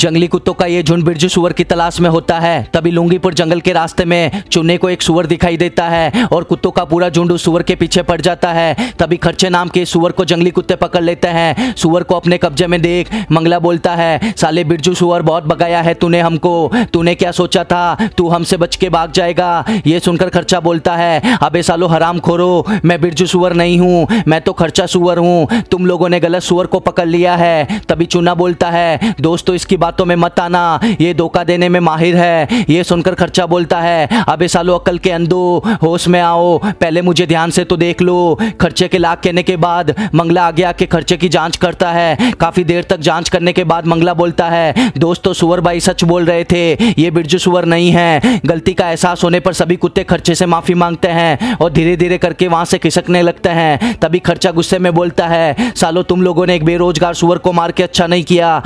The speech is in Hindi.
जंगली कुत्तों का ये झुंड बिरजू सुअर की तलाश में होता है तभी लुंगीपुर जंगल के रास्ते में चुने को एक सुअर दिखाई देता है और कुत्तों का पूरा झुंड उस सुअर के पीछे पड़ जाता है तभी खर्चे नाम के सुअर को जंगली कुत्ते पकड़ लेते हैं सुअर को अपने कब्जे में देख मंगला बोलता है साले बिरजू सुअर बहुत बगाया है तूने हमको तूने क्या सोचा था तू हमसे बच के भाग जाएगा ये सुनकर खर्चा बोलता है अबे सालो हराम खोरो मैं बिरजू सुअर नहीं हूँ मैं तो खर्चा सुअर हूँ तुम लोगों ने गलत सुअर को पकड़ लिया है तभी चूना बोलता है दोस्तों तो इसकी बातों में मत आना ये धोखा देने में माहिर है ये सुनकर खर्चा बोलता है अबे सालो अक्ल के अंदो होश में आओ पहले मुझे ध्यान से तो देख लो खर्चे के लाख कहने के बाद मंगला आगे आके खर्चे की जांच करता है काफ़ी देर तक जांच करने के बाद मंगला बोलता है दोस्तों तो सुअर भाई सच बोल रहे थे ये बिरजू सुअर नहीं है गलती का एहसास होने पर सभी कुत्ते खर्चे से माफ़ी मांगते हैं और धीरे धीरे करके वहां से खिसकने लगते हैं तभी खर्चा गुस्से में बोलता है सालो तुम लोगों ने एक बेरोजगार सुअर को मार के अच्छा नहीं किया